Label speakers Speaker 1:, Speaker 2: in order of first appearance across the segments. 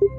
Speaker 1: Thưa quý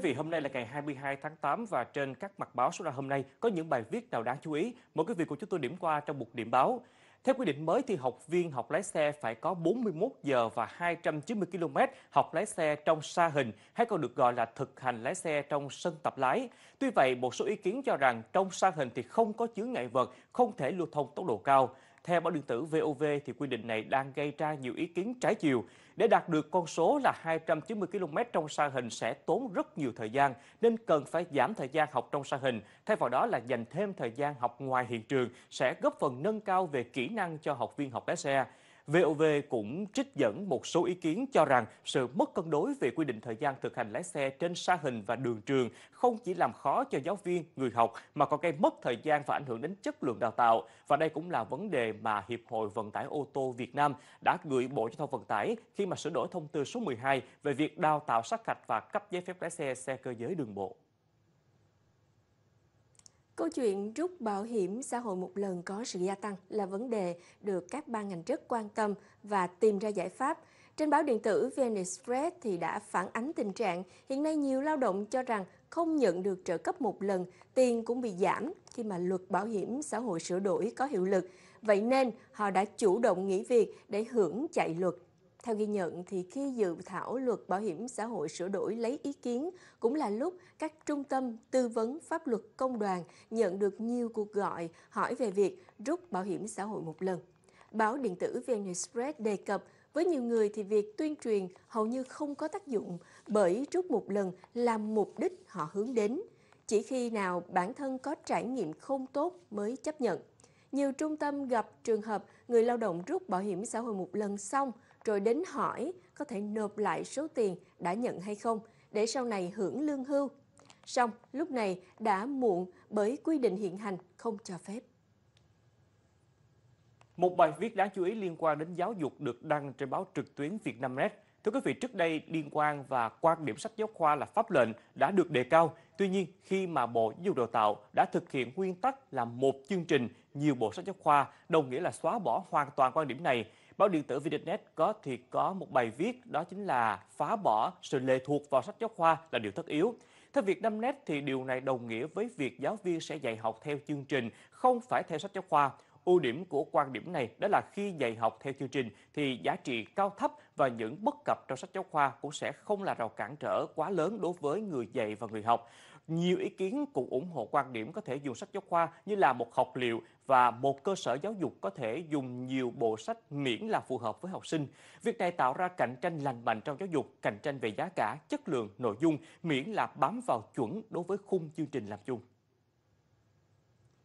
Speaker 2: vị, hôm nay là ngày 22 tháng 8 và trên các mặt báo số ra hôm nay có những bài viết nào đáng chú ý? Mời quý vị cùng chúng tôi điểm qua trong một điểm báo. Theo quy định mới thì học viên học lái xe phải có 41 giờ và 290 km học lái xe trong sa hình hay còn được gọi là thực hành lái xe trong sân tập lái. Tuy vậy, một số ý kiến cho rằng trong sa hình thì không có chứa ngại vật, không thể lưu thông tốc độ cao. Theo báo điện tử VOV thì quy định này đang gây ra nhiều ý kiến trái chiều. Để đạt được con số là 290 km trong sa hình sẽ tốn rất nhiều thời gian nên cần phải giảm thời gian học trong sa hình, thay vào đó là dành thêm thời gian học ngoài hiện trường sẽ góp phần nâng cao về kỹ năng cho học viên học lái xe. VOV cũng trích dẫn một số ý kiến cho rằng sự mất cân đối về quy định thời gian thực hành lái xe trên sa hình và đường trường không chỉ làm khó cho giáo viên, người học mà còn gây mất thời gian và ảnh hưởng đến chất lượng đào tạo. Và đây cũng là vấn đề mà Hiệp hội Vận tải ô tô Việt Nam đã gửi Bộ Giao thông Vận tải khi mà sửa đổi thông tư số 12 về việc đào tạo sát hạch và cấp giấy phép lái xe xe cơ giới đường bộ.
Speaker 1: Câu chuyện rút bảo hiểm xã hội một lần có sự gia tăng là vấn đề được các ban ngành rất quan tâm và tìm ra giải pháp. Trên báo điện tử VN Express thì đã phản ánh tình trạng hiện nay nhiều lao động cho rằng không nhận được trợ cấp một lần, tiền cũng bị giảm khi mà luật bảo hiểm xã hội sửa đổi có hiệu lực. Vậy nên họ đã chủ động nghỉ việc để hưởng chạy luật theo ghi nhận, thì khi dự thảo luật bảo hiểm xã hội sửa đổi lấy ý kiến cũng là lúc các trung tâm tư vấn pháp luật công đoàn nhận được nhiều cuộc gọi hỏi về việc rút bảo hiểm xã hội một lần. Báo điện tử VN Express đề cập với nhiều người thì việc tuyên truyền hầu như không có tác dụng bởi rút một lần là mục đích họ hướng đến. Chỉ khi nào bản thân có trải nghiệm không tốt mới chấp nhận. Nhiều trung tâm gặp trường hợp người lao động rút bảo hiểm xã hội một lần xong rồi đến hỏi có thể nộp lại số tiền đã nhận hay không để sau này hưởng lương hưu. Song lúc này đã muộn bởi quy định hiện hành không cho phép.
Speaker 2: Một bài viết đáng chú ý liên quan đến giáo dục được đăng trên báo trực tuyến Vietnamnet Thưa quý vị, trước đây liên quan và quan điểm sách giáo khoa là pháp lệnh đã được đề cao. Tuy nhiên, khi mà Bộ Giáo dục Đào tạo đã thực hiện nguyên tắc là một chương trình, nhiều bộ sách giáo khoa, đồng nghĩa là xóa bỏ hoàn toàn quan điểm này. Báo điện tử Vietnet có thì có một bài viết đó chính là phá bỏ sự lệ thuộc vào sách giáo khoa là điều tất yếu. Theo việc năm nét thì điều này đồng nghĩa với việc giáo viên sẽ dạy học theo chương trình, không phải theo sách giáo khoa. Ưu điểm của quan điểm này đó là khi dạy học theo chương trình thì giá trị cao thấp và những bất cập trong sách giáo khoa cũng sẽ không là rào cản trở quá lớn đối với người dạy và người học. Nhiều ý kiến cũng ủng hộ quan điểm có thể dùng sách giáo khoa như là một học liệu và một cơ sở giáo dục có thể dùng nhiều bộ sách miễn là phù hợp với học sinh. Việc này tạo ra cạnh tranh lành mạnh trong giáo dục, cạnh tranh về giá cả, chất lượng, nội dung miễn là bám vào chuẩn đối với khung chương trình làm chung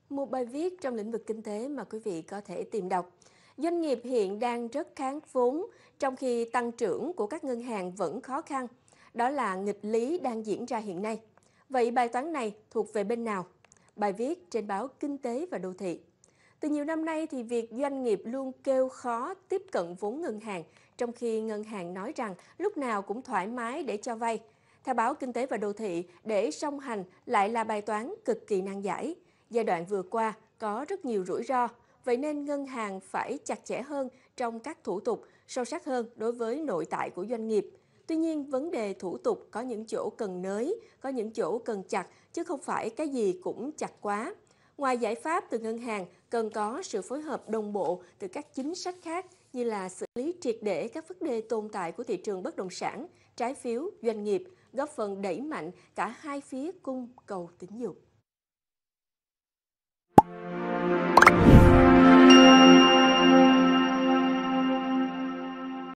Speaker 1: một bài viết trong lĩnh vực kinh tế mà quý vị có thể tìm đọc. Doanh nghiệp hiện đang rất kháng vốn, trong khi tăng trưởng của các ngân hàng vẫn khó khăn. Đó là nghịch lý đang diễn ra hiện nay. Vậy bài toán này thuộc về bên nào? Bài viết trên báo Kinh tế và Đô thị. Từ nhiều năm nay thì việc doanh nghiệp luôn kêu khó tiếp cận vốn ngân hàng, trong khi ngân hàng nói rằng lúc nào cũng thoải mái để cho vay. Theo báo Kinh tế và Đô thị, để song hành lại là bài toán cực kỳ nan giải. Giai đoạn vừa qua có rất nhiều rủi ro, vậy nên ngân hàng phải chặt chẽ hơn trong các thủ tục, sâu sắc hơn đối với nội tại của doanh nghiệp. Tuy nhiên, vấn đề thủ tục có những chỗ cần nới, có những chỗ cần chặt, chứ không phải cái gì cũng chặt quá. Ngoài giải pháp từ ngân hàng, cần có sự phối hợp đồng bộ từ các chính sách khác như là xử lý triệt để các vấn đề tồn tại của thị trường bất động sản, trái phiếu, doanh nghiệp, góp phần đẩy mạnh cả hai phía cung cầu tín dụng.